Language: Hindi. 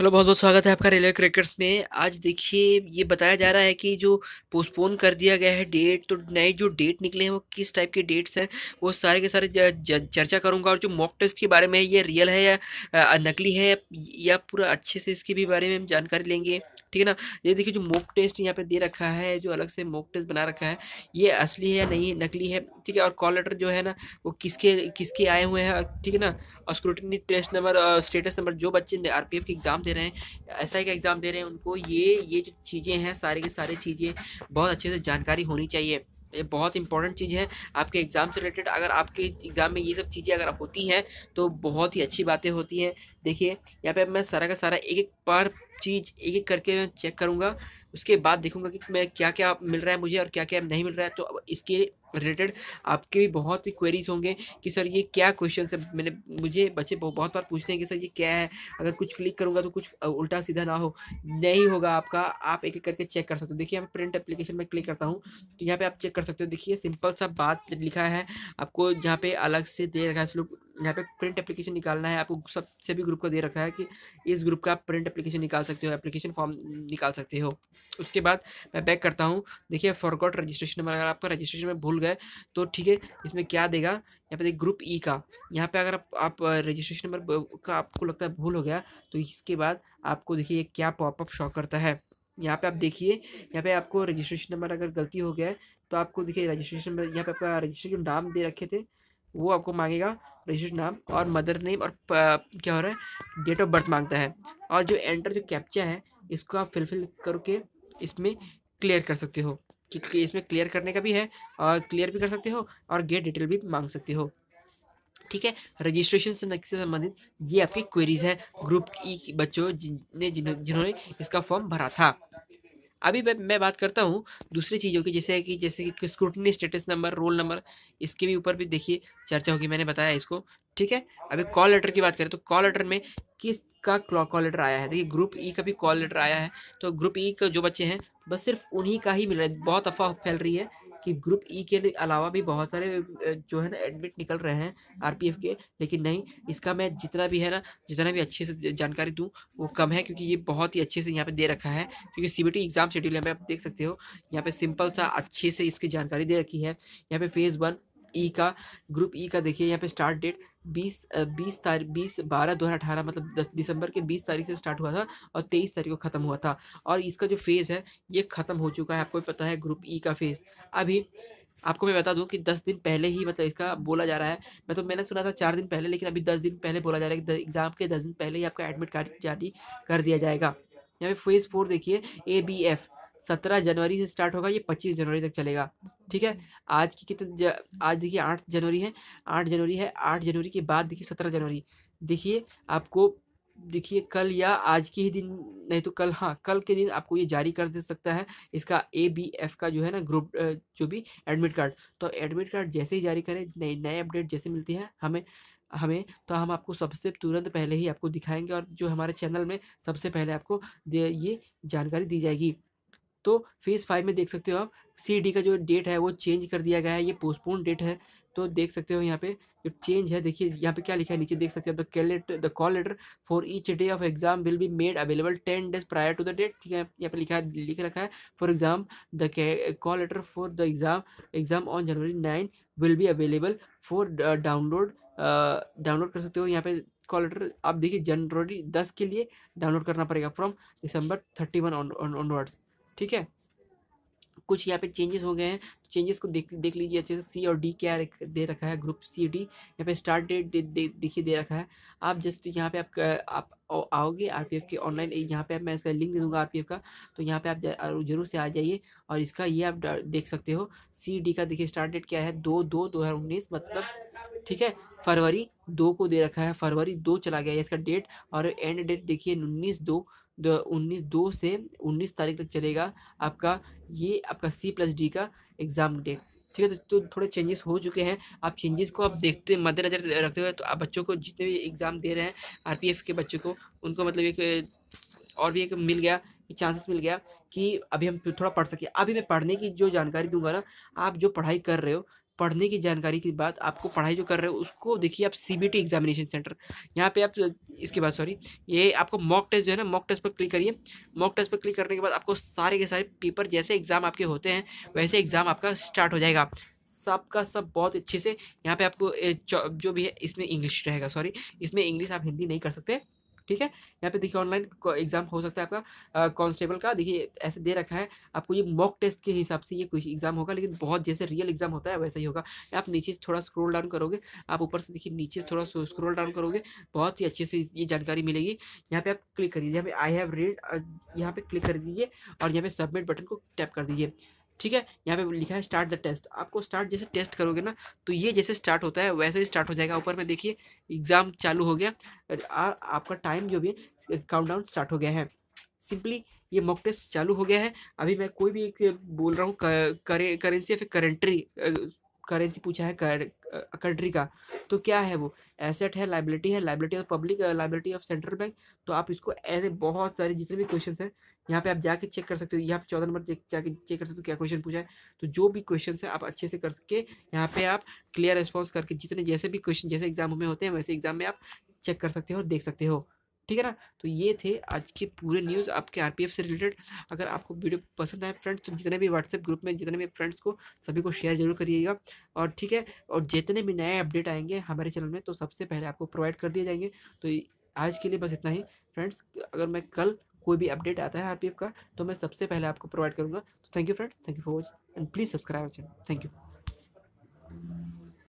हेलो बहुत बहुत स्वागत है आपका रेलवे क्रिकेट्स में आज देखिए ये बताया जा रहा है कि जो पोस्टपोन कर दिया गया है डेट तो नए जो डेट निकले हैं वो किस टाइप के डेट्स हैं वो सारे के सारे चर्चा करूंगा और जो मॉक टेस्ट के बारे में ये रियल है या नकली है या पूरा अच्छे से इसके भी बारे में हम जानकारी लेंगे ठीक है ना ये देखिए जो मॉक टेस्ट यहाँ पे दे रखा है जो अलग से मॉक टेस्ट बना रखा है ये असली है या नहीं नकली है ठीक है और कॉल लेटर जो है ना वो किसके किसके आए हुए हैं ठीक है ना और scrutiny test number status number जो बच्चे आर के एग्ज़ाम दे रहे हैं ऐसा एक एग्ज़ाम दे रहे हैं उनको ये ये जो चीज़ें हैं सारे के सारे चीज़ें बहुत अच्छे से जानकारी होनी चाहिए ये बहुत इंपॉर्टेंट चीज़ है आपके एग्ज़ाम से रिलेटेड अगर आपके एग्ज़ाम में ये सब चीज़ें अगर होती हैं तो बहुत ही अच्छी बातें होती हैं देखिए यहाँ पे मैं सारा का सारा एक एक पर चीज़ एक एक करके मैं चेक करूँगा उसके बाद देखूँगा कि मैं क्या क्या मिल रहा है मुझे और क्या क्या नहीं मिल रहा है तो अब इसके रिलेटेड आपके भी बहुत ही क्वेरीज होंगे कि सर ये क्या क्वेश्चन है मैंने मुझे बच्चे बहुत बार पूछते हैं कि सर ये क्या है अगर कुछ क्लिक करूँगा तो कुछ उल्टा सीधा ना हो नहीं होगा आपका आप एक एक करके चेक कर सकते हो देखिए मैं प्रिंट एप्लीकेशन में क्लिक करता हूँ तो यहाँ पे आप चेक कर सकते हो देखिए सिंपल सा बात लिखा है आपको यहाँ पे अलग से दे रखा है यहाँ पे प्रिंट एप्लीकेशन निकालना है आपको सबसे भी ग्रुप को दे रखा है कि इस ग्रुप का प्रिंट एप्लीकेशन निकाल सकते हो एप्लीकेशन फॉर्म निकाल सकते हो उसके बाद मैं बैक करता हूँ देखिए फॉरगॉट रजिस्ट्रेशन नंबर अगर आपका रजिस्ट्रेशन में भूल भूल गए तो ठीक है इसमें क्या देगा यहाँ पे देख ग्रुप ई e का यहाँ पे अगर आप, आप रजिस्ट्रेशन नंबर का आपको लगता है भूल हो गया तो इसके बाद आपको देखिए क्या पॉपअप शॉ करता है यहाँ पे आप देखिए यहाँ पे आपको रजिस्ट्रेशन नंबर अगर गलती हो गया तो आपको देखिए रजिस्ट्रेशन नंबर यहाँ पे आपका रजिस्ट्रेशन नाम दे रखे थे वो आपको मांगेगा रजिस्ट्रेशन नाम और मदर नेम और क्या हो रहा है डेट ऑफ बर्थ मांगता है और जो एंटर जो कैप्चा है इसको आप फिलफिल करके इसमें क्लियर कर सकते हो कि इसमें क्लियर करने का भी है और क्लियर भी कर सकते हो और गेट डिटेल भी मांग सकते हो ठीक है रजिस्ट्रेशन से संबंधित ये आपकी क्वेरीज है ग्रुप ई बच्चों जिनने जिन्होंने इसका फॉर्म भरा था अभी मैं बात करता हूँ दूसरी चीज़ों की जैसे कि जैसे कि scrutiny status number roll number इसके भी ऊपर भी देखिए चर्चा होगी मैंने बताया इसको ठीक है अभी कॉल लेटर की बात करें तो कॉल लेटर में किसका कॉल लेटर आया है देखिए ग्रुप ई e का भी कॉल लेटर आया है तो ग्रुप ई e का जो बच्चे हैं बस सिर्फ उन्हीं का ही मिल रहा है बहुत अफवाह फैल रही है कि ग्रुप ई e के अलावा भी बहुत सारे जो है ना एडमिट निकल रहे हैं आरपीएफ के लेकिन नहीं इसका मैं जितना भी है ना जितना भी अच्छे से जानकारी दूँ वो कम है क्योंकि ये बहुत ही अच्छे से यहाँ पे दे रखा है क्योंकि सीबीटी एग्ज़ाम शेड्यूल यहाँ पे आप देख सकते हो यहाँ पे सिंपल सा अच्छे से इसकी जानकारी दे रखी है यहाँ पे फेज़ वन ई का ग्रुप ई का देखिए यहाँ पे स्टार्ट डेट बीस बीस तारीख बीस बारह दो हज़ार अठारह मतलब दस दिसंबर के बीस तारीख से स्टार्ट हुआ था और तेईस तारीख को ख़त्म हुआ था और इसका जो फेज़ है ये ख़त्म हो चुका है आपको पता है ग्रुप ई का फेज़ अभी आपको मैं बता दूं कि दस दिन पहले ही मतलब इसका बोला जा रहा है मैं तो मैंने सुना था चार दिन पहले लेकिन अभी दस दिन पहले बोला जा रहा है कि एग्ज़ाम के दस दिन पहले ही आपका एडमिट कार्ड जारी कर दिया जाएगा यहाँ पे फेज़ फोर देखिए ए बी एफ सत्रह जनवरी से स्टार्ट होगा ये पच्चीस जनवरी तक चलेगा ठीक है आज की कितने आज देखिए आठ जनवरी है आठ जनवरी है आठ जनवरी के बाद देखिए सत्रह जनवरी देखिए आपको देखिए कल या आज के ही दिन नहीं तो कल हाँ कल के दिन आपको ये जारी कर दे सकता है इसका ए बी एफ का जो है ना ग्रुप जो भी एडमिट कार्ड तो एडमिट कार्ड जैसे ही जारी करें नए नए अपडेट जैसे मिलती हैं हमें हमें तो हम आपको सबसे तुरंत पहले ही आपको दिखाएंगे और जो हमारे चैनल में सबसे पहले आपको ये जानकारी दी जाएगी तो फेज़ फाइव में देख सकते हो आप सी डी का जो डेट है वो चेंज कर दिया गया है ये पोस्टपोन डेट है तो देख सकते हो यहाँ पे जो चेंज है देखिए यहाँ पे क्या लिखा है नीचे देख सकते हो द कैलेट the call letter for each day of exam will be made available ten days prior to the date ठीक है यहाँ पे लिखा है लिख रखा है for exam the call letter for the exam exam on January nine will be available for download download कर सकते हो यहाँ पे कॉल लेटर आप देखिए जनवरी दस के लिए डाउनलोड करना पड़ेगा from December thirty one onwards ठीक है कुछ यहाँ पे चेंजेस हो गए हैं तो चेंजेस को देख देख लीजिए अच्छे से सी और डी क्या दे रखा है ग्रुप सी डी यहाँ पे स्टार्ट डेट दे, दे, देखिए दे रखा है आप जस्ट यहाँ पे आप आप आओगे आरपीएफ के ऑनलाइन यहाँ पे मैं इसका लिंक दे दूँगा आर का तो यहाँ पे आप जरूर से आ जाइए और इसका ये आप देख सकते हो सी डी का देखिए स्टार्ट डेट क्या है दो दो दो हज़ार उन्नीस मतलब ठीक है फरवरी दो को दे रखा है फरवरी दो चला गया है इसका डेट और एंड डेट देखिए उन्नीस दो उन्नीस दो से उन्नीस तारीख तक चलेगा आपका ये आपका सी प्लस डी का एग्ज़ाम डेट ठीक है तो, तो थोड़े चेंजेस हो चुके हैं आप चेंजेस को आप देखते मद्देनजर रखते हुए तो आप बच्चों को जितने भी एग्ज़ाम दे रहे हैं आर के बच्चों को उनको मतलब एक और भी एक मिल गया चांसेस मिल गया कि अभी हम थोड़ा पढ़ सके अभी मैं पढ़ने की जो जानकारी दूंगा ना आप जो पढ़ाई कर रहे हो पढ़ने की जानकारी के बाद आपको पढ़ाई जो कर रहे हो उसको देखिए आप C B T examination centre यहाँ पे आप इसके बाद सॉरी ये आपको मॉक टेस्ट जो है ना मॉक टेस्ट पर क्लिक करिए मॉक टेस्ट पर क्लिक करने के बाद आपको सारे के सारे पेपर जैसे एग्ज़ाम आपके होते हैं वैसे एग्ज़ाम आपका स्टार्ट हो जाएगा सबका सब बहुत अच्छे से यहाँ पे आपको जो भी है इसमें इंग्लिश रहेगा सॉरी इसमें इंग्लिश आप हिंदी नहीं कर सकते ठीक है यहाँ पे देखिए ऑनलाइन एग्जाम हो सकता है आपका कांस्टेबल का देखिए ऐसे दे रखा है आपको ये मॉक टेस्ट के हिसाब से ये कुछ एग्जाम होगा लेकिन बहुत जैसे रियल एग्जाम होता है वैसा ही होगा आप नीचे थोड़ा स्क्रोल डाउन करोगे आप ऊपर से देखिए नीचे थोड़ा स्क्रोल डाउन करोगे बहुत ही अच्छे से ये जानकारी मिलेगी यहाँ पे आप क्लिक कर दीजिए यहाँ पे आई हैव रीड यहाँ पे क्लिक कर दीजिए और यहाँ पे सबमिट बटन को टैप कर दीजिए ठीक है यहाँ पे लिखा है स्टार्ट द टेस्ट आपको स्टार्ट जैसे टेस्ट करोगे ना तो ये जैसे स्टार्ट होता है वैसे ही स्टार्ट हो जाएगा ऊपर में देखिए एग्ज़ाम चालू हो गया आ, आपका टाइम जो भी है काउंटडाउन स्टार्ट हो गया है सिंपली ये मॉक टेस्ट चालू हो गया है अभी मैं कोई भी एक बोल रहा हूँ करेंसी या फिर करेंट्री करेंसी पूछा है कंट्री का तो क्या है वो एसेट है लाइबिलिटी है liability of public liability of central bank तो आप इसको ऐसे बहुत सारे जितने भी क्वेश्चन हैं यहाँ पे आप जाके चेक कर सकते हो यहाँ पे चौदह नंबर जाके चेक कर सकते हो क्या क्वेश्चन पूछा है तो जो भी क्वेश्चन है आप अच्छे से करके यहाँ पे आप क्लियर रिस्पॉन्स करके जितने जैसे भी क्वेश्चन जैसे एग्जाम में होते हैं वैसे एग्जाम में आप चेक कर सकते हो देख सकते हो ठीक है ना तो ये थे आज के पूरे न्यूज़ आपके आरपीएफ से रिलेटेड अगर आपको वीडियो पसंद आए फ्रेंड्स तो जितने भी व्हाट्सएप ग्रुप में जितने भी फ्रेंड्स को सभी को शेयर जरूर करिएगा और ठीक है और जितने भी नए अपडेट आएंगे हमारे चैनल में तो सबसे पहले आपको प्रोवाइड कर दिए जाएंगे तो आज के लिए बस इतना ही फ्रेंड्स अगर मैं कल कोई भी अपडेट आता है आर का तो मैं सबसे पहले आपको प्रोवाइड करूँगा तो thank you friends thank you for watching and please subscribe channel thank you